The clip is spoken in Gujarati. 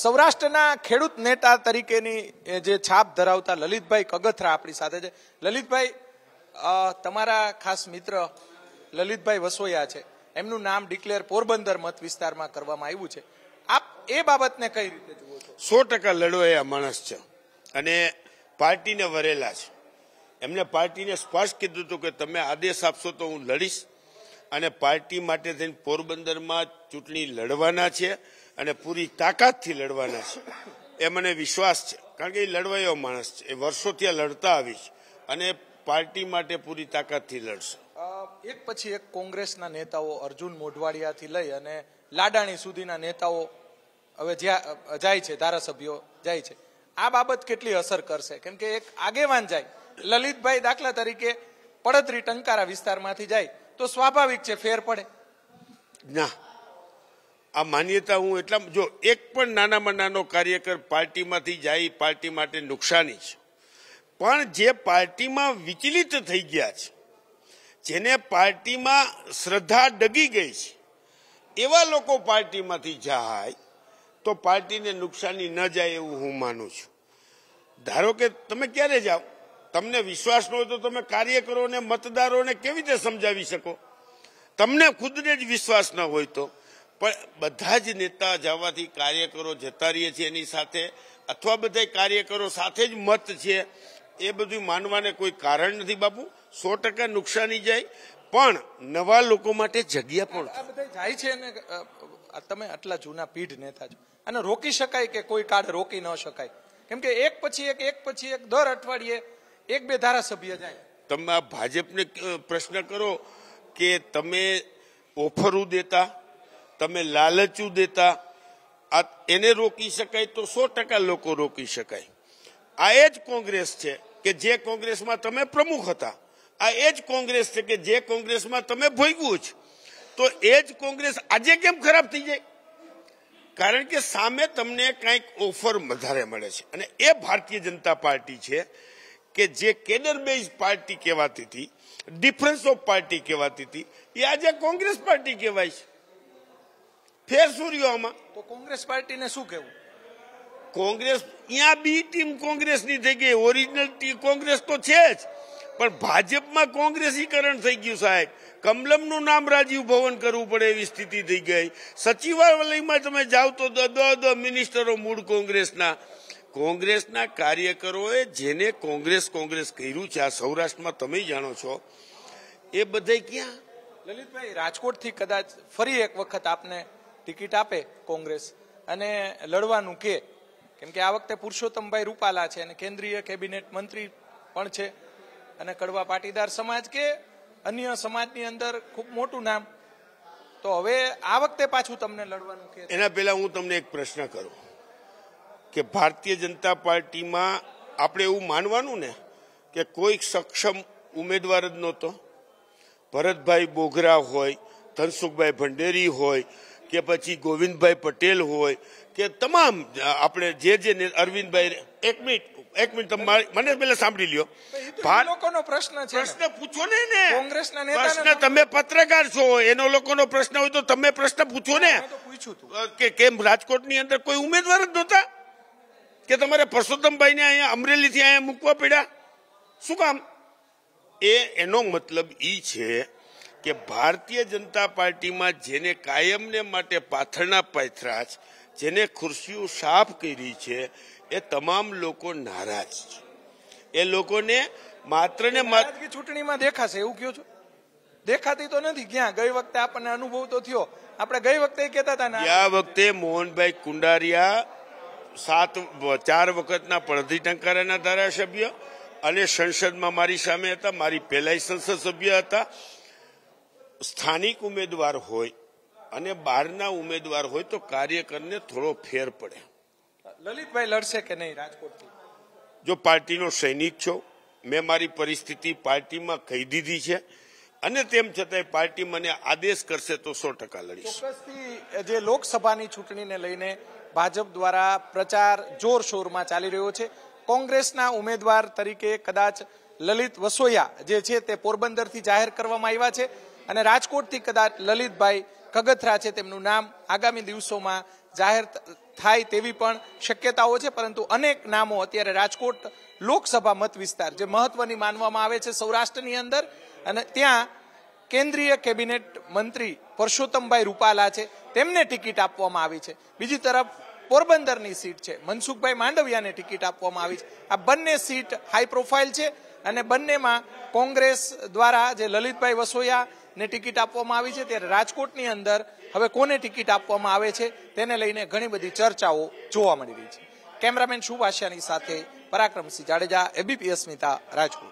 સૌરાષ્ટ્રના ખેડૂત નેતા તરીકેની જે છાપ ધરાવતા લલિતભાઈ કગથરા આપણી સાથે છે લલિતભાઈ તમારા ખાસ મિત્ર લલિતભાઈ વસોયા છે એમનું નામ ડિક્લેર પોરબંદર મત વિસ્તારમાં કરવામાં આવ્યું છે આપ એ બાબતને કઈ રીતે જુઓ છો સો ટકા લડવાયા માણસ છે અને પાર્ટીને વરેલા છે એમને પાર્ટીને સ્પષ્ટ કીધું હતું કે તમે આદેશ આપશો તો હું લડીશ અને પાર્ટી માટે થઈને પોરબંદરમાં ચૂંટણી લડવાના છે અને પૂરી તાકાતથી લડવાના છે એ મને વિશ્વાસ છે કારણ કે એ લડવાયો માણસ છે એ વર્ષોથી લડતા આવી છે અને પાર્ટી માટે પૂરી તાકાતથી લડશે એક પછી એક કોંગ્રેસના નેતાઓ અર્જુન મોઢવાડિયાથી લઈ અને લાડાણી સુધીના નેતાઓ હવે જ્યાં જાય છે ધારાસભ્યો જાય છે આ બાબત કેટલી અસર કરશે કેમ કે એક આગેવાન જાય લલિતભાઈ દાખલા તરીકે પડતરી ટંકારા વિસ્તારમાંથી જાય તો સ્વાભાવિક છે ફેર પડે ના આ માન્યતા હું એટલા જો એક પણ નાનામાં નાનો કાર્યકર પાર્ટીમાંથી જાય પાર્ટી માટે નુકસાની છે પણ જે પાર્ટીમાં વિચલિત થઈ ગયા છે જેને પાર્ટીમાં શ્રદ્ધા ડગી ગઈ છે એવા લોકો પાર્ટીમાંથી જાય તો પાર્ટીને નુકસાની ન જાય એવું હું માનું છું ધારો કે તમે ક્યારે જાઓ તમને વિશ્વાસ ન હોય તો તમે કાર્યકરોને મતદારોને કેવી રીતે સમજાવી શકો તમને ખુદને જ વિશ્વાસ ન હોય તો પણ બધા જ નેતા જવાથી કાર્યકરો જતા રહીએ છીએ એની સાથે અથવા બધા કાર્યકરો સાથે જ મત છે એ બધું માનવાને કોઈ કારણ નથી બાપુ સો ટકા નુકસાની જાય પણ નવા લોકો માટે જગ્યા પણ બધા જાય છે ને તમે આટલા જૂના પીઢ નેતા છો અને રોકી શકાય કે કોઈ કાર્ડ રોકી ન શકાય કેમ કે એક પછી એક એક પછી એક દર અઠવાડિયે એક બે ધારાસભ્ય જાય તમે આ ભાજપને પ્રશ્ન કરો કે તમે ઓફરું દેતા તમે લાલચું દેતા આ એને રોકી શકાય તો સો ટકા લોકો રોકી શકાય આ એ જ કોંગ્રેસ છે કે જે કોંગ્રેસમાં તમે પ્રમુખ હતા આ એ જ કોંગ્રેસ છે કે જે કોંગ્રેસમાં તમે ભોગવ્યું છે તો એ જ કોંગ્રેસ આજે કેમ ખરાબ થઈ જાય કારણ કે સામે તમને કંઈક ઓફર વધારે મળે છે અને એ ભારતીય જનતા પાર્ટી છે કે જે કેડર બેઝ પાર્ટી કહેવાતી હતી ડિફરન્સ ઓફ પાર્ટી કહેવાતી હતી એ આજે કોંગ્રેસ પાર્ટી કહેવાય છે ફેર શું રહ્યો આમાં તો કોંગ્રેસ પાર્ટીને શું કહેવું કોંગ્રેસ ત્યાં બી ટીમ કોંગ્રેસની થઈ ગઈ ઓરિજિનલ ટીમ કોંગ્રેસ તો છે જ પણ ભાજપમાં કોંગ્રેસીકરણ થઈ ગયું સાહેબ કમલમનું નામ રાજીવ ભવન કરવું પડે એવી સ્થિતિ થઈ ગઈ સચિવાલયમાં તમે જાઓ તો દ દ મિનિસ્ટરો મૂળ કોંગ્રેસના કોંગ્રેસના કાર્યકરોએ જેને કોંગ્રેસ કોંગ્રેસ કર્યું છે આ સૌરાષ્ટ્રમાં તમે જાણો છો એ બધે ક્યાં લલિતભાઈ રાજકોટથી કદાચ ફરી એક વખત આપને ટિકિટ આપે કોંગ્રેસ અને લડવાનું કે કેમ કે આ વખતે પુરુષોત્તમભાઈ રૂપાલા છે અને કેન્દ્રીય કેબિનેટ મંત્રી પણ છે અને કડવા પાટીદાર સમાજ કે અન્ય સમાજની અંદર ખૂબ મોટું નામ તો હવે આ વખતે પાછું તમને લડવાનું કે એના પહેલા હું તમને એક પ્રશ્ન કરું કે ભારતીય જનતા પાર્ટીમાં આપણે એવું માનવાનું ને કે કોઈ સક્ષમ ઉમેદવાર જ નહોતો ભરતભાઈ બોઘરા હોય ધનસુખભાઈ ભંડેરી હોય કે પછી ગોવિંદભાઈ પટેલ હોય કે તમામ આપણે જે જે અરવિંદભાઈ એક મિનિટ એક મિનિટ તમારી મને પેલા સાંભળી લ્યો લોકોનો પ્રશ્ન છે પ્રશ્ન પૂછો ને કોંગ્રેસના પ્રશ્ન તમે પત્રકાર છો એનો લોકોનો પ્રશ્ન હોય તો તમે પ્રશ્ન પૂછો ને કે કેમ રાજકોટની અંદર કોઈ ઉમેદવાર જ નહોતા કે તમારે પરસોત્તમભાઈને અહીંયા અમરેલીથી અહીંયા મૂકવા પડ્યા શું કામ એ એનો મતલબ ઈ છે કે ભારતીય જનતા પાર્ટીમાં જેને કાયમને માટે પાથરના પાથરા છે જેને ખુરશીઓ સાફ કરી છે એ તમામ લોકો નારાજ છે એ લોકોને માત્ર ને માત્ર ચૂંટણીમાં દેખાશે એવું કયો છો દેખાતી તો નથી ક્યાં ગઈ વખતે આપણને અનુભવ તો થયો આપણે ગઈ વખતે કહેતા હતા આ વખતે મોહનભાઈ કુંડારિયા સાત ચાર વખતના પડધી ટંકારાના ધારાસભ્ય અને સંસદમાં મારી સામે હતા મારી પહેલાય સંસદ સભ્ય હતા સ્થાનિક ઉમેદવાર હોય અને બહારના ઉમેદવાર હોય તો કાર્યકરને થોડો ફેર પડે લલિતભાઈ લડશે કે નહીં રાજકોટથી જો પાર્ટીનો સૈનિક છો મેં મારી પરિસ્થિતિ પાર્ટીમાં કહી દીધી છે અને તેમ છતાંય પાર્ટી મને આદેશ કરશે તો સો ટકા લડીશ ચોક્કસથી જે લોકસભાની ચૂંટણીને લઈને ભાજપ દ્વારા પ્રચાર જોરશોરમાં ચાલી રહ્યો છે કોંગ્રેસના ઉમેદવાર તરીકે કદાચ લલિત વસોયા જે છે તે પોરબંદરથી જાહેર કરવામાં આવ્યા છે અને રાજકોટથી કદાચ લલિતભાઈ કગથરા છે તેમનું નામ આગામી દિવસોમાં જાહેર થાય તેવી પણ શક્યતાઓ છે પરંતુ અનેક નામો અત્યારે રાજકોટ લોકસભા મત વિસ્તાર જે મહત્વની માનવામાં આવે છે સૌરાષ્ટ્રની અંદર અને ત્યાં કેન્દ્રીય કેબિનેટ મંત્રી પરસોત્તમભાઈ રૂપાલા છે તેમને ટિકિટ આપવામાં આવી છે બીજી તરફ પોરબંદરની સીટ છે મનસુખભાઈ માંડવિયાને ટિકિટ આપવામાં આવી છે આ બંને સીટ હાઈ પ્રોફાઇલ છે અને બંનેમાં કોંગ્રેસ દ્વારા જે લલિતભાઈ વસોયા ને ટિકિટ આપવામાં આવી છે ત્યારે રાજકોટની અંદર હવે કોને ટિકિટ આપવામાં આવે છે તેને લઈને ઘણી બધી ચર્ચાઓ જોવા મળી રહી છે કેમેરામેન શુભ આશિયાની સાથે પરાક્રમસિંહ જાડેજા એબીપીએસ અસ્મિતા રાજકોટ